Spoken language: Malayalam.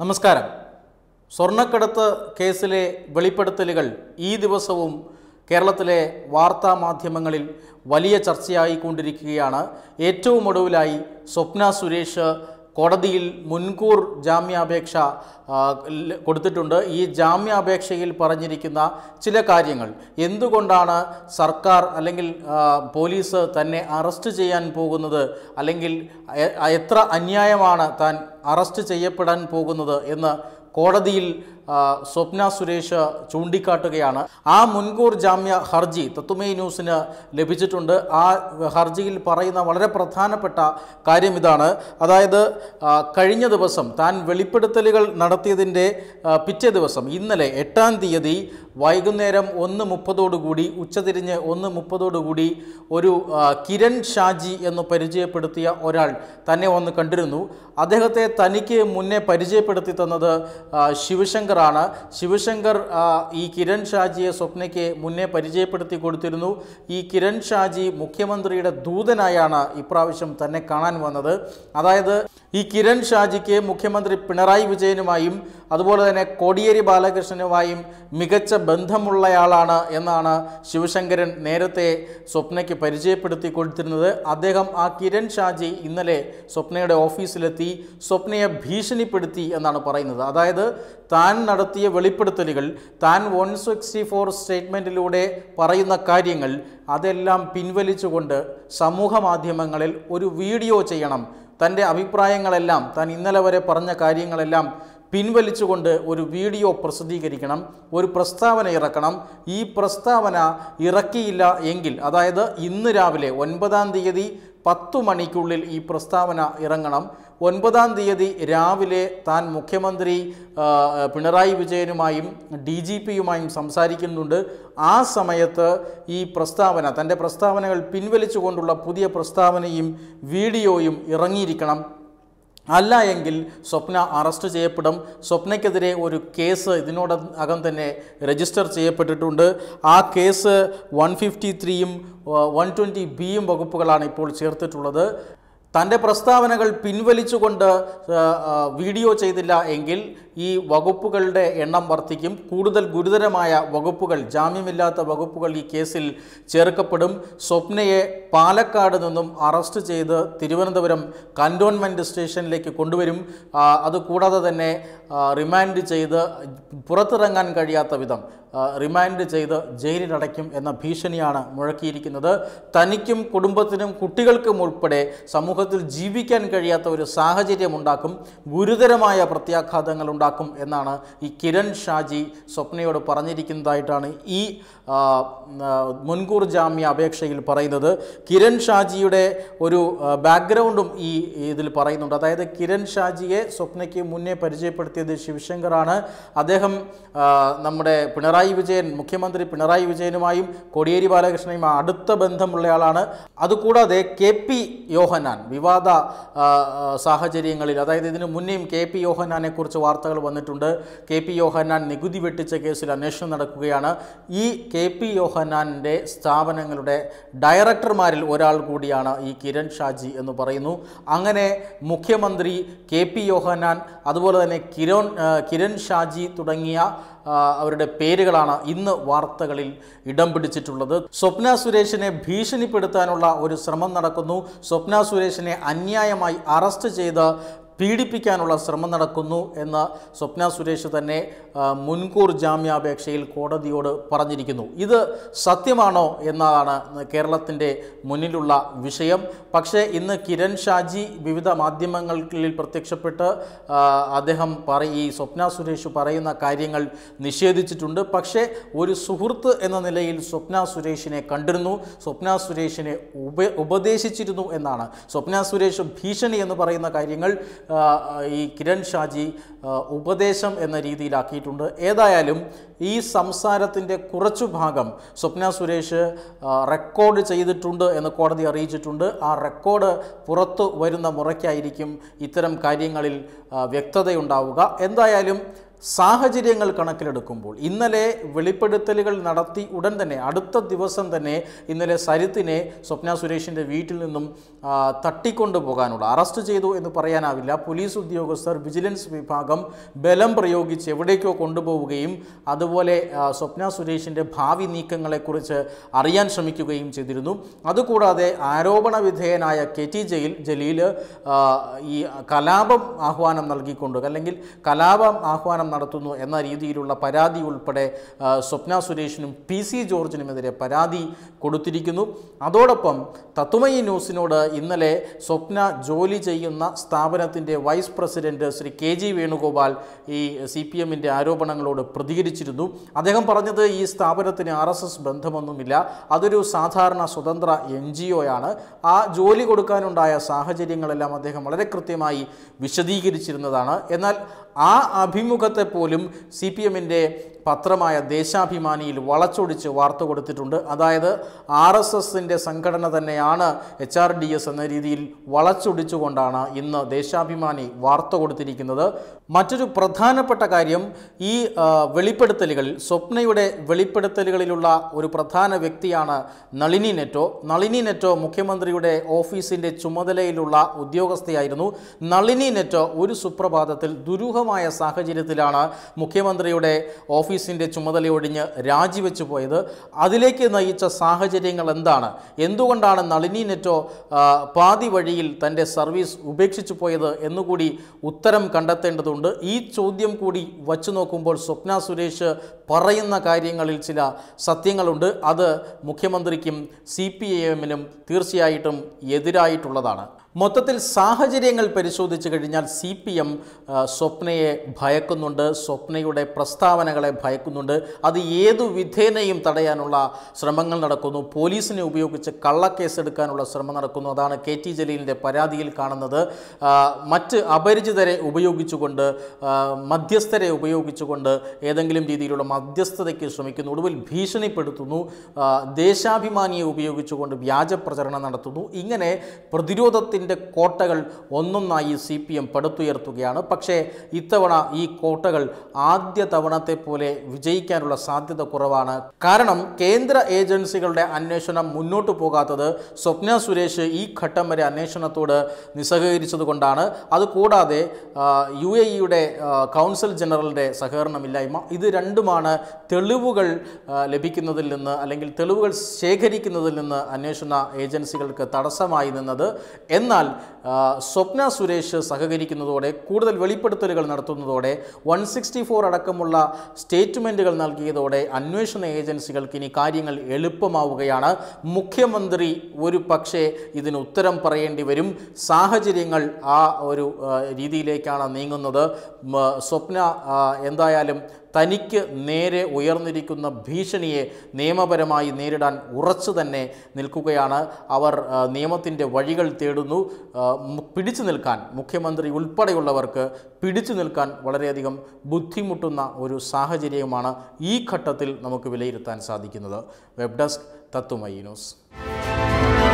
നമസ്കാരം സ്വർണ്ണക്കടത്ത് കേസിലെ വെളിപ്പെടുത്തലുകൾ ഈ ദിവസവും കേരളത്തിലെ വാർത്താ മാധ്യമങ്ങളിൽ വലിയ ചർച്ചയായിക്കൊണ്ടിരിക്കുകയാണ് ഏറ്റവും ഒടുവിലായി സ്വപ്ന സുരേഷ് കോടതിയിൽ മുൻകൂർ ജാമ്യാപേക്ഷ കൊടുത്തിട്ടുണ്ട് ഈ ജാമ്യാപേക്ഷയിൽ പറഞ്ഞിരിക്കുന്ന ചില കാര്യങ്ങൾ എന്തുകൊണ്ടാണ് സർക്കാർ അല്ലെങ്കിൽ പോലീസ് തന്നെ അറസ്റ്റ് ചെയ്യാൻ പോകുന്നത് അല്ലെങ്കിൽ എത്ര അന്യായമാണ് താൻ അറസ്റ്റ് ചെയ്യപ്പെടാൻ പോകുന്നത് എന്ന് കോടതിയിൽ സ്വപ്ന സുരേഷ് ചൂണ്ടിക്കാട്ടുകയാണ് ആ മുൻകൂർ ജാമ്യ ഹർജി തത്തുമേ ന്യൂസിന് ലഭിച്ചിട്ടുണ്ട് ആ ഹർജിയിൽ പറയുന്ന വളരെ പ്രധാനപ്പെട്ട കാര്യം ഇതാണ് അതായത് കഴിഞ്ഞ ദിവസം താൻ വെളിപ്പെടുത്തലുകൾ നടത്തിയതിൻ്റെ പിറ്റേ ദിവസം ഇന്നലെ എട്ടാം തീയതി വൈകുന്നേരം ഒന്ന് മുപ്പതോടുകൂടി ഉച്ചതിരിഞ്ഞ് ഒന്ന് മുപ്പതോടുകൂടി ഒരു കിരൺ ഷാജി എന്ന് പരിചയപ്പെടുത്തിയ ഒരാൾ തന്നെ വന്ന് കണ്ടിരുന്നു അദ്ദേഹത്തെ തനിക്ക് മുന്നേ പരിചയപ്പെടുത്തി തന്നത് ശിവശങ്കറാണ് ശിവശങ്കർ ഈ കിരൺ ഷാജിയെ സ്വപ്നയ്ക്ക് മുന്നേ പരിചയപ്പെടുത്തി കൊടുത്തിരുന്നു ഈ കിരൺ ഷാജി മുഖ്യമന്ത്രിയുടെ ദൂതനായാണ് ഇപ്രാവശ്യം തന്നെ കാണാൻ വന്നത് അതായത് ഈ കിരൺ ഷാജിക്ക് മുഖ്യമന്ത്രി പിണറായി വിജയനുമായും അതുപോലെ തന്നെ കോടിയേരി ബാലകൃഷ്ണനുമായും മികച്ച ബന്ധമുള്ളയാളാണ് എന്നാണ് ശിവശങ്കരൻ നേരത്തെ സ്വപ്നയ്ക്ക് പരിചയപ്പെടുത്തി കൊടുത്തിരുന്നത് അദ്ദേഹം ആ കിരൺ ഷാജി ഇന്നലെ സ്വപ്നയുടെ ഓഫീസിലെത്തി സ്വപ്നയെ ഭീഷണിപ്പെടുത്തി എന്നാണ് പറയുന്നത് അതായത് താൻ നടത്തിയ വെളിപ്പെടുത്തലുകൾ താൻ വൺ സിക്സ്റ്റി ഫോർ സ്റ്റേറ്റ്മെൻറ്റിലൂടെ പറയുന്ന കാര്യങ്ങൾ അതെല്ലാം പിൻവലിച്ചുകൊണ്ട് സമൂഹ മാധ്യമങ്ങളിൽ ഒരു വീഡിയോ ചെയ്യണം തൻ്റെ അഭിപ്രായങ്ങളെല്ലാം താൻ ഇന്നലെ വരെ പറഞ്ഞ കാര്യങ്ങളെല്ലാം പിൻവലിച്ചുകൊണ്ട് ഒരു വീഡിയോ പ്രസിദ്ധീകരിക്കണം ഒരു പ്രസ്താവന ഇറക്കണം ഈ പ്രസ്താവന ഇറക്കിയില്ല എങ്കിൽ അതായത് ഇന്ന് രാവിലെ ഒൻപതാം തീയതി പത്ത് മണിക്കുള്ളിൽ ഈ പ്രസ്താവന ഇറങ്ങണം ഒൻപതാം തീയതി രാവിലെ താൻ മുഖ്യമന്ത്രി പിണറായി വിജയനുമായും ഡി ജി പിയുമായും സംസാരിക്കുന്നുണ്ട് ആ സമയത്ത് ഈ പ്രസ്താവന തൻ്റെ പ്രസ്താവനകൾ പിൻവലിച്ചുകൊണ്ടുള്ള പുതിയ പ്രസ്താവനയും വീഡിയോയും ഇറങ്ങിയിരിക്കണം അല്ല എങ്കിൽ സ്വപ്ന അറസ്റ്റ് ചെയ്യപ്പെടും സ്വപ്നയ്ക്കെതിരെ ഒരു കേസ് ഇതിനോടകം തന്നെ രജിസ്റ്റർ ചെയ്യപ്പെട്ടിട്ടുണ്ട് ആ കേസ് വൺ ഫിഫ്റ്റി ത്രീയും വൺ ട്വൻറ്റി ബിയും വകുപ്പുകളാണ് ഇപ്പോൾ ചേർത്തിട്ടുള്ളത് തൻ്റെ പ്രസ്താവനകൾ പിൻവലിച്ചുകൊണ്ട് വീഡിയോ ചെയ്തില്ല എങ്കിൽ ഈ വകുപ്പുകളുടെ എണ്ണം വർദ്ധിക്കും കൂടുതൽ ഗുരുതരമായ വകുപ്പുകൾ ജാമ്യമില്ലാത്ത വകുപ്പുകൾ ഈ കേസിൽ ചേർക്കപ്പെടും സ്വപ്നയെ പാലക്കാട് നിന്നും അറസ്റ്റ് ചെയ്ത് തിരുവനന്തപുരം കൻറ്റോൺമെൻറ്റ് സ്റ്റേഷനിലേക്ക് കൊണ്ടുവരും അതുകൂടാതെ തന്നെ റിമാൻഡ് ചെയ്ത് പുറത്തിറങ്ങാൻ കഴിയാത്ത വിധം റിമാൻഡ് ചെയ്ത് ജയിലിലടയ്ക്കും എന്ന ഭീഷണിയാണ് മുഴക്കിയിരിക്കുന്നത് തനിക്കും കുടുംബത്തിനും കുട്ടികൾക്കും ഉൾപ്പെടെ സമൂഹത്തിൽ ജീവിക്കാൻ കഴിയാത്ത ഒരു സാഹചര്യമുണ്ടാക്കും ഗുരുതരമായ പ്രത്യാഘാതങ്ങൾ ഉണ്ടാക്കും എന്നാണ് ഈ കിരൺ ഷാജി സ്വപ്നയോട് പറഞ്ഞിരിക്കുന്നതായിട്ടാണ് ഈ മുൻകൂർ ജാമ്യ അപേക്ഷയിൽ പറയുന്നത് കിരൺ ഷാജിയുടെ ഒരു ബാക്ക്ഗ്രൗണ്ടും ഈ ഇതിൽ പറയുന്നുണ്ട് അതായത് കിരൺ ഷാജിയെ സ്വപ്നയ്ക്ക് മുന്നേ പരിചയപ്പെടുത്തിയത് ശിവശങ്കറാണ് അദ്ദേഹം നമ്മുടെ പിണറായി വിജയൻ മുഖ്യമന്ത്രി പിണറായി വിജയനുമായും കോടിയേരി ബാലകൃഷ്ണനുമായും അടുത്ത ബന്ധമുള്ളയാളാണ് അതുകൂടാതെ കെ പി യോഹനാൻ വിവാദ സാഹചര്യങ്ങളിൽ അതായത് ഇതിനു മുന്നേയും കെ പി യോഹനാനെ കുറിച്ച് വാർത്തകൾ വന്നിട്ടുണ്ട് കെ പി യോഹന്നാൻ നികുതി വെട്ടിച്ച കേസിൽ അന്വേഷണം നടക്കുകയാണ് ഈ കെ പി യോഹന്നാൻ്റെ സ്ഥാപനങ്ങളുടെ ഡയറക്ടർമാരിൽ ഒരാൾ കൂടിയാണ് ഈ കിരൺ ഷാജി എന്ന് പറയുന്നു അങ്ങനെ മുഖ്യമന്ത്രി കെ പി യോഹന്നാൻ അതുപോലെ തന്നെ കിരോൺ കിരൺ ഷാജി തുടങ്ങിയ അവരുടെ പേരുകളാണ് ഇന്ന് വാർത്തകളിൽ ഇടം പിടിച്ചിട്ടുള്ളത് സ്വപ്ന സുരേഷിനെ ഭീഷണിപ്പെടുത്താനുള്ള ഒരു ശ്രമം നടക്കുന്നു സ്വപ്ന സുരേഷിനെ അന്യായമായി അറസ്റ്റ് ചെയ്ത് പീഡിപ്പിക്കാനുള്ള ശ്രമം നടക്കുന്നു എന്ന് സ്വപ്ന സുരേഷ് തന്നെ മുൻകൂർ ജാമ്യാപേക്ഷയിൽ കോടതിയോട് പറഞ്ഞിരിക്കുന്നു ഇത് സത്യമാണോ എന്നതാണ് കേരളത്തിൻ്റെ മുന്നിലുള്ള വിഷയം പക്ഷേ ഇന്ന് കിരൺ ഷാജി വിവിധ മാധ്യമങ്ങളിൽ പ്രത്യക്ഷപ്പെട്ട് അദ്ദേഹം പറ ഈ സ്വപ്ന സുരേഷ് പറയുന്ന കാര്യങ്ങൾ നിഷേധിച്ചിട്ടുണ്ട് പക്ഷേ ഒരു സുഹൃത്ത് എന്ന നിലയിൽ സ്വപ്ന സുരേഷിനെ കണ്ടിരുന്നു സ്വപ്ന സുരേഷിനെ ഉപ ഉപദേശിച്ചിരുന്നു എന്നാണ് സ്വപ്ന സുരേഷ് ഭീഷണി എന്ന് പറയുന്ന കാര്യങ്ങൾ ഈ കിരൺ ഷാജി ഉപദേശം എന്ന രീതിയിലാക്കിയിട്ടുണ്ട് ഏതായാലും ഈ സംസാരത്തിൻ്റെ കുറച്ചു ഭാഗം സ്വപ്ന സുരേഷ് റെക്കോർഡ് ചെയ്തിട്ടുണ്ട് എന്ന് കോടതി അറിയിച്ചിട്ടുണ്ട് ആ റെക്കോർഡ് പുറത്തു വരുന്ന മുറയ്ക്കായിരിക്കും ഇത്തരം കാര്യങ്ങളിൽ വ്യക്തതയുണ്ടാവുക എന്തായാലും സാഹചര്യങ്ങൾ കണക്കിലെടുക്കുമ്പോൾ ഇന്നലെ വെളിപ്പെടുത്തലുകൾ നടത്തി ഉടൻ തന്നെ അടുത്ത ദിവസം തന്നെ ഇന്നലെ സരിത്തിനെ സ്വപ്ന സുരേഷിൻ്റെ വീട്ടിൽ നിന്നും തട്ടിക്കൊണ്ടു പോകാനുള്ള അറസ്റ്റ് ചെയ്തു എന്ന് പറയാനാവില്ല പോലീസ് ഉദ്യോഗസ്ഥർ വിജിലൻസ് വിഭാഗം ബലം പ്രയോഗിച്ച് എവിടേക്കോ കൊണ്ടുപോവുകയും അതുപോലെ സ്വപ്ന സുരേഷിൻ്റെ ഭാവി നീക്കങ്ങളെക്കുറിച്ച് അറിയാൻ ശ്രമിക്കുകയും ചെയ്തിരുന്നു അതുകൂടാതെ ആരോപണ വിധേയനായ കെ ടി ജയിൽ ജലീൽ ഈ കലാപം ആഹ്വാനം നൽകിക്കൊണ്ട് അല്ലെങ്കിൽ കലാപം ആഹ്വാനം നടത്തുന്നു എന്ന രീതിയിലുള്ള പരാതി ഉൾപ്പെടെ സ്വപ്ന സുരേഷിനും പി സി ജോർജിനുമെതിരെ പരാതി കൊടുത്തിരിക്കുന്നു അതോടൊപ്പം തത്തുമയി ന്യൂസിനോട് ഇന്നലെ സ്വപ്ന ജോലി ചെയ്യുന്ന സ്ഥാപനത്തിൻ്റെ vice president Shri K G Venugopal ഈ സി പി എമ്മിൻ്റെ ആരോപണങ്ങളോട് പ്രതികരിച്ചിരുന്നു അദ്ദേഹം പറഞ്ഞത് ഈ സ്ഥാപനത്തിന് ആർ എസ് എസ് ബന്ധമൊന്നുമില്ല അതൊരു സാധാരണ സ്വതന്ത്ര എൻ ജി ഒയാണ് ആ ജോലി കൊടുക്കാനുണ്ടായ സാഹചര്യങ്ങളെല്ലാം അദ്ദേഹം വളരെ കൃത്യമായി വിശദീകരിച്ചിരുന്നതാണ് എന്നാൽ ആ അഭിമുഖത്തിൽ പോലും സി പി എമ്മിൻ്റെ പത്രമായ ദേശാഭിമാനിയിൽ വളച്ചൊടിച്ച് വാർത്ത കൊടുത്തിട്ടുണ്ട് അതായത് ആർ എസ് എസിൻ്റെ സംഘടന തന്നെയാണ് എച്ച് ആർ ഡി എസ് എന്ന രീതിയിൽ വളച്ചൊടിച്ചുകൊണ്ടാണ് ഇന്ന് ദേശാഭിമാനി വാർത്ത കൊടുത്തിരിക്കുന്നത് മറ്റൊരു പ്രധാനപ്പെട്ട കാര്യം ഈ വെളിപ്പെടുത്തലുകളിൽ സ്വപ്നയുടെ വെളിപ്പെടുത്തലുകളിലുള്ള ഒരു പ്രധാന വ്യക്തിയാണ് നളിനി നെറ്റോ നളിനി നെറ്റോ മുഖ്യമന്ത്രിയുടെ ഓഫീസിൻ്റെ ചുമതലയിലുള്ള ഉദ്യോഗസ്ഥയായിരുന്നു നളിനി നെറ്റോ ഒരു സുപ്രഭാതത്തിൽ ദുരൂഹമായ സാഹചര്യത്തിലാണ് മുഖ്യമന്ത്രിയുടെ ഓഫീസ് ഓഫീസിൻ്റെ ചുമതലയൊഴിഞ്ഞ് രാജിവെച്ചു പോയത് അതിലേക്ക് നയിച്ച സാഹചര്യങ്ങൾ എന്താണ് എന്തുകൊണ്ടാണ് നളിനി നെറ്റോ പാതി വഴിയിൽ തൻ്റെ സർവീസ് ഉപേക്ഷിച്ചു പോയത് എന്നുകൂടി ഉത്തരം കണ്ടെത്തേണ്ടതുണ്ട് ഈ ചോദ്യം കൂടി വച്ചു നോക്കുമ്പോൾ സ്വപ്ന സുരേഷ് പറയുന്ന കാര്യങ്ങളിൽ ചില സത്യങ്ങളുണ്ട് അത് മുഖ്യമന്ത്രിക്കും സി പി എമ്മിനും തീർച്ചയായിട്ടും എതിരായിട്ടുള്ളതാണ് മൊത്തത്തിൽ സാഹചര്യങ്ങൾ പരിശോധിച്ച് കഴിഞ്ഞാൽ സി പി എം സ്വപ്നയെ ഭയക്കുന്നുണ്ട് സ്വപ്നയുടെ പ്രസ്താവനകളെ ഭയക്കുന്നുണ്ട് അത് ഏതു വിധേനയും തടയാനുള്ള ശ്രമങ്ങൾ നടക്കുന്നു പോലീസിനെ ഉപയോഗിച്ച് കള്ളക്കേസെടുക്കാനുള്ള ശ്രമം നടക്കുന്നു അതാണ് കെ ടി ജലീലിൻ്റെ പരാതിയിൽ കാണുന്നത് മറ്റ് അപരിചിതരെ ഉപയോഗിച്ചുകൊണ്ട് മധ്യസ്ഥരെ ഉപയോഗിച്ചുകൊണ്ട് ഏതെങ്കിലും രീതിയിലുള്ള മധ്യസ്ഥതയ്ക്ക് ശ്രമിക്കുന്നു ഒടുവിൽ ഭീഷണിപ്പെടുത്തുന്നു ദേശാഭിമാനിയെ ഉപയോഗിച്ചുകൊണ്ട് വ്യാജ പ്രചരണം നടത്തുന്നു ഇങ്ങനെ പ്രതിരോധത്തിൻ്റെ യുദ്ധത്തിൻ്റെ കോട്ടകൾ ഒന്നൊന്നായി സി പി എം പടുത്തുയർത്തുകയാണ് പക്ഷേ ഇത്തവണ ഈ കോട്ടകൾ ആദ്യ തവണത്തെ പോലെ വിജയിക്കാനുള്ള സാധ്യത കുറവാണ് കാരണം കേന്ദ്ര ഏജൻസികളുടെ അന്വേഷണം മുന്നോട്ട് പോകാത്തത് സ്വപ്ന സുരേഷ് ഈ ഘട്ടം വരെ അന്വേഷണത്തോട് നിസ്സഹകരിച്ചതുകൊണ്ടാണ് അതുകൂടാതെ യു എ ഇയുടെ കൗൺസിൽ ജനറലിൻ്റെ സഹകരണമില്ലായ്മ ഇത് രണ്ടുമാണ് തെളിവുകൾ ലഭിക്കുന്നതിൽ നിന്ന് അല്ലെങ്കിൽ തെളിവുകൾ ശേഖരിക്കുന്നതിൽ നിന്ന് അന്വേഷണ ഏജൻസികൾക്ക് തടസ്സമായി നിന്നത് എന്നാൽ എന്നാൽ സ്വപ്ന സുരേഷ് സഹകരിക്കുന്നതോടെ കൂടുതൽ വെളിപ്പെടുത്തലുകൾ നടത്തുന്നതോടെ വൺ സിക്സ്റ്റി ഫോർ അടക്കമുള്ള സ്റ്റേറ്റ്മെൻറ്റുകൾ നൽകിയതോടെ അന്വേഷണ ഏജൻസികൾക്ക് ഇനി കാര്യങ്ങൾ എളുപ്പമാവുകയാണ് മുഖ്യമന്ത്രി ഒരു പക്ഷേ ഇതിന് ഉത്തരം പറയേണ്ടി വരും സാഹചര്യങ്ങൾ ആ ഒരു രീതിയിലേക്കാണ് നീങ്ങുന്നത് സ്വപ്ന എന്തായാലും തനിക്ക് നേരെ ഉയർന്നിരിക്കുന്ന ഭീഷണിയെ നിയമപരമായി നേരിടാൻ ഉറച്ചു തന്നെ നിൽക്കുകയാണ് അവർ നിയമത്തിൻ്റെ വഴികൾ തേടുന്നു പിടിച്ചു നിൽക്കാൻ മുഖ്യമന്ത്രി ഉൾപ്പെടെയുള്ളവർക്ക് പിടിച്ചു നിൽക്കാൻ വളരെയധികം ബുദ്ധിമുട്ടുന്ന ഒരു സാഹചര്യവുമാണ് ഈ ഘട്ടത്തിൽ നമുക്ക് വിലയിരുത്താൻ സാധിക്കുന്നത് വെബ് ഡെസ്ക് തത്തുമൈ ന്യൂസ്